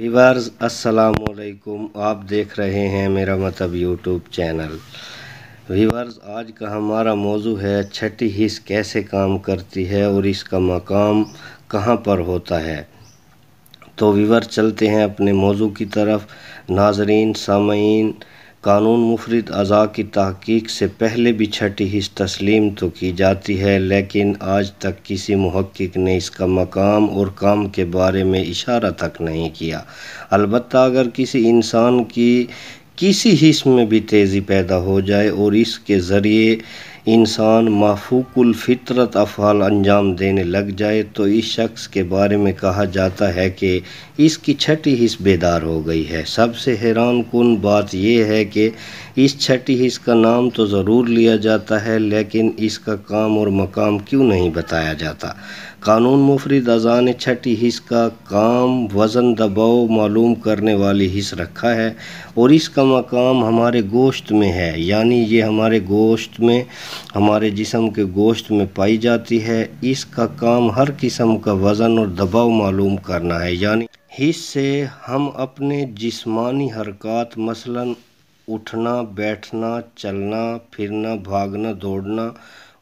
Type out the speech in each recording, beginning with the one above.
viewers असलकुम आप देख रहे हैं मेरा मतलब यूट्यूब चैनल वीवर्स आज का हमारा मौजू है छठी हिस कैसे काम करती है और इसका मकाम कहाँ पर होता है तो वीवर चलते हैं अपने मौजू की तरफ नाजरीन सामीन कानून मुफरद अज़ा की तहक़ीक़ से पहले भी छठी हिस्स तस्लीम तो की जाती है लेकिन आज तक किसी महक्क़ ने इसका मकाम और काम के बारे में इशारा तक नहीं किया अलबत्त अगर किसी इंसान की किसी हिस्स में भी तेज़ी पैदा हो जाए और इसके ज़रिए इंसान माफूकुल फितरत अफ़ाल अंजाम देने लग जाए तो इस शख्स के बारे में कहा जाता है कि इसकी छठी हिस्स बेदार हो गई है सबसे हैरान कन बात यह है कि इस छठी इसका नाम तो ज़रूर लिया जाता है लेकिन इसका काम और मकाम क्यों नहीं बताया जाता कानून मुफरद अजान छठी हिस का काम वज़न दबाव मालूम करने वाली हिस रखा है और इसका मकाम हमारे गोश्त में है यानी ये हमारे गोश्त में हमारे जिसम के गोश्त में पाई जाती है इसका काम हर किस्म का वज़न और दबाव मालूम करना है यानी हिस से हम अपने जिस्मानी हरकत मसलन उठना बैठना चलना फिरना भागना दौड़ना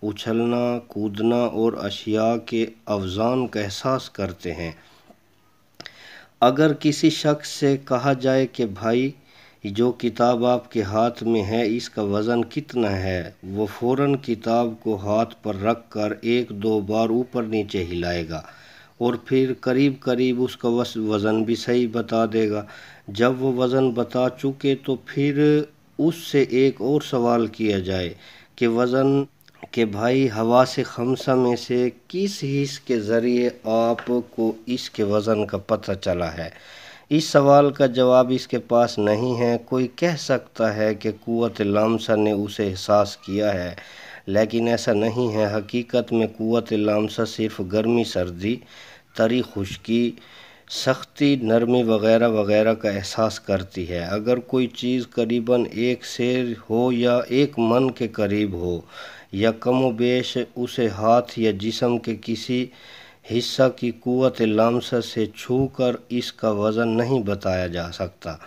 उछलना कूदना और अशिया के अवजान का एहसास करते हैं अगर किसी शख्स से कहा जाए कि भाई जो किताब आपके हाथ में है इसका वज़न कितना है वो फ़ौर किताब को हाथ पर रख कर एक दो बार ऊपर नीचे हिलाएगा और फिर करीब करीब उसका वज़न भी सही बता देगा जब वो वज़न बता चुके तो फिर उससे एक और सवाल किया जाए कि वज़न के भाई हवा से खमसा में से किस हिस्स के ज़रिए आपको इसके वज़न का पता चला है इस सवाल का जवाब इसके पास नहीं है कोई कह सकता है कि कुत लामसा ने उसे एहसास किया है लेकिन ऐसा नहीं है हकीकत में कुत लामसा सिर्फ गर्मी सर्दी तरी खुशकी सख्ती नरमी वगैरह वगैरह का एहसास करती है अगर कोई चीज़ करीबन एक शेर हो या एक मन के करीब हो या कम बेश उसे हाथ या जिसम के किसी हिस्सा की क़ुत लामसा से छू कर इसका वज़न नहीं बताया जा सकता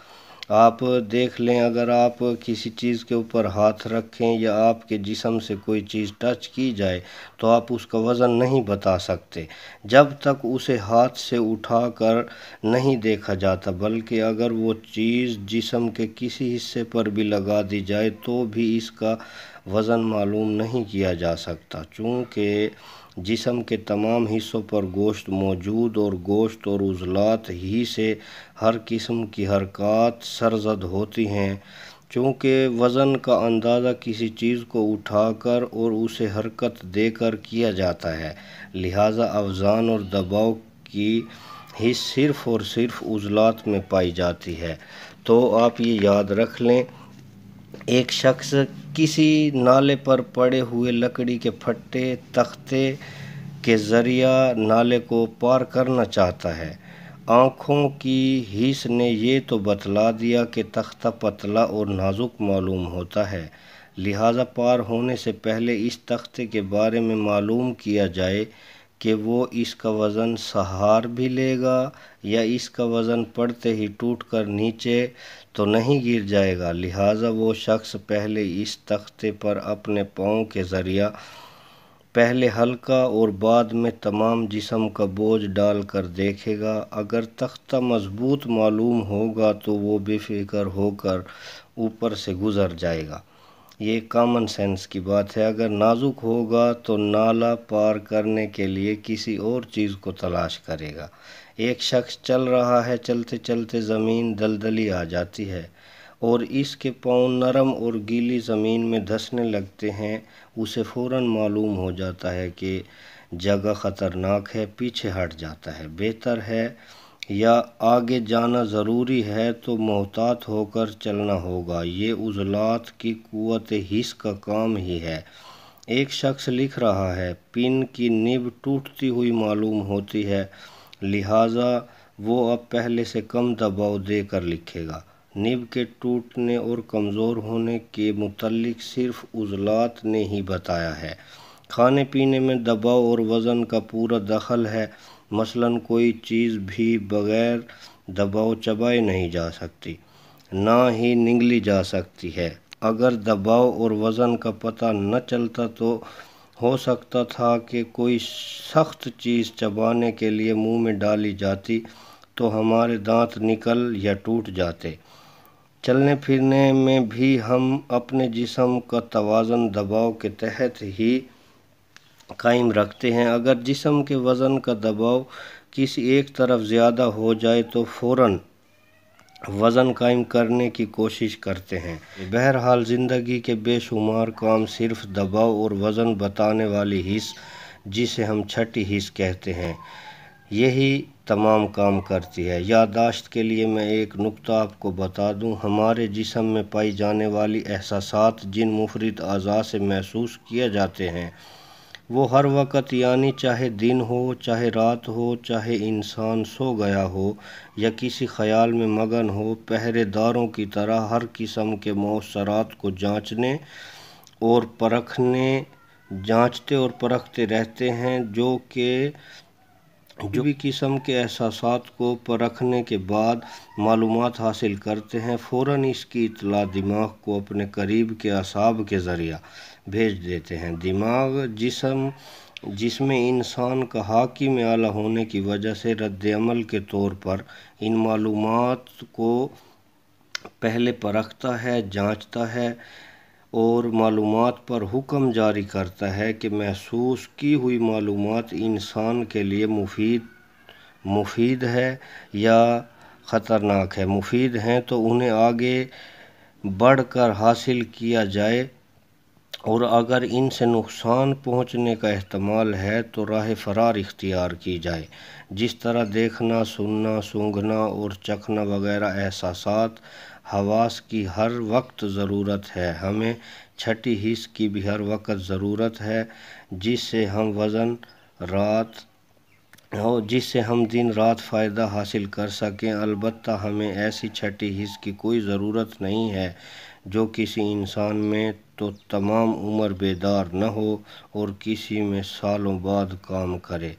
आप देख लें अगर आप किसी चीज़ के ऊपर हाथ रखें या आपके जिसम से कोई चीज़ टच की जाए तो आप उसका वज़न नहीं बता सकते जब तक उसे हाथ से उठा कर नहीं देखा जाता बल्कि अगर वो चीज़ जिसम के किसी हिस्से पर भी लगा दी जाए तो भी इसका वज़न मालूम नहीं किया जा सकता चूँकि जिसम के तमाम हिस्सों पर गोश्त मौजूद और गोश्त और उजलात ही से हर किस्म की हरकत सरजद होती हैं चूँकि वज़न का अंदाज़ा किसी चीज़ को उठाकर और उसे हरकत देकर किया जाता है लिहाजा अफजान और दबाव की ही सिर्फ़ और सिर्फ उजलात में पाई जाती है तो आप ये याद रख लें एक शख्स किसी नाले पर पड़े हुए लकड़ी के फट्टे तख्ते के ज़रिया नाले को पार करना चाहता है आँखों की हीस ने ये तो बतला दिया कि तख्ता पतला और नाजुक मालूम होता है लिहाजा पार होने से पहले इस तख्ते के बारे में मालूम किया जाए कि वो इसका वज़न सहार भी लेगा या इसका वज़न पड़ते ही टूट कर नीचे तो नहीं गिर जाएगा लिहाजा वो शख़्स पहले इस तख्ते पर अपने पाँव के ज़रिया पहले हल्का और बाद में तमाम जिसम का बोझ डाल कर देखेगा अगर तख्ता मज़बूत मालूम होगा तो वो बेफ़िक्र होकर ऊपर से गुज़र जाएगा ये कॉमन सेंस की बात है अगर नाजुक होगा तो नाला पार करने के लिए किसी और चीज़ को तलाश करेगा एक शख्स चल रहा है चलते चलते ज़मीन दलदली आ जाती है और इसके पाँव नरम और गीली ज़मीन में धसने लगते हैं उसे फ़ौर मालूम हो जाता है कि जगह ख़तरनाक है पीछे हट जाता है बेहतर है या आगे जाना ज़रूरी है तो मोहतात होकर चलना होगा ये उजलात की क़ुत हिस का काम ही है एक शख्स लिख रहा है पिन की निब टूटती हुई मालूम होती है लिहाजा वो अब पहले से कम दबाव देकर लिखेगा निब के टूटने और कमज़ोर होने के मतलब सिर्फ उजलात ने ही बताया है खाने पीने में दबाव और वज़न का पूरा दखल है मसलन कोई चीज़ भी बग़ैर दबाव चबाई नहीं जा सकती ना ही निगली जा सकती है अगर दबाव और वज़न का पता न चलता तो हो सकता था कि कोई सख्त चीज़ चबाने के लिए मुंह में डाली जाती तो हमारे दांत निकल या टूट जाते चलने फिरने में भी हम अपने जिसम का तोज़न दबाव के तहत ही कायम रखते हैं अगर जिसम के वज़न का दबाव किसी एक तरफ ज़्यादा हो जाए तो फ़ौर वज़न कायम करने की कोशिश करते हैं बहरहाल ज़िंदगी के बेशुमार काम सिर्फ दबाव और वज़न बताने वाली हिस जिसे हम छठी हिस कहते हैं यही तमाम काम करती है यादाश्त के लिए मैं एक नुक्ता आपको बता दूं हमारे जिसम में पाई जाने वाली एहसास जिन मुफरद अज़ा से महसूस किए जाते हैं वो हर वक़्त यानी चाहे दिन हो चाहे रात हो चाहे इंसान सो गया हो या किसी ख्याल में मगन हो पहरेदारों की तरह हर किस्म के मौसरात को जांचने और परखने जांचते और परखते रहते हैं जो कि जो भी किस्म के एहसास को परखने के बाद मालूम हासिल करते हैं फ़ौर इसकी इतला दिमाग को अपने करीब के असाब के ज़रिया भेज देते हैं दिमाग जिसम जिसमें इंसान का हाकि में आला होने की वजह से रद्दमल के तौर पर इन मालूम को पहले परखता है जांचता है और मालूम पर हुक्म जारी करता है कि महसूस की हुई मालूम इंसान के लिए मुफीद मुफीद है या ख़तरनाक है मुफीद हैं तो उन्हें आगे बढ़ कर हासिल किया जाए और अगर इनसे नुकसान पहुंचने का अहतमाल है तो राह फरार इख्तियार की जाए जिस तरह देखना सुनना सूंघना और चखना वगैरह एहसास हवास की हर वक्त ज़रूरत है हमें छठी हिस्स की भी हर वक्त ज़रूरत है जिससे हम वज़न रात और जिससे हम दिन रात फ़ायदा हासिल कर सकें अलबत् हमें ऐसी छठी हिस्स की कोई ज़रूरत नहीं है जो किसी इंसान में तो तमाम उम्र बेदार न हो और किसी में सालों बाद काम करे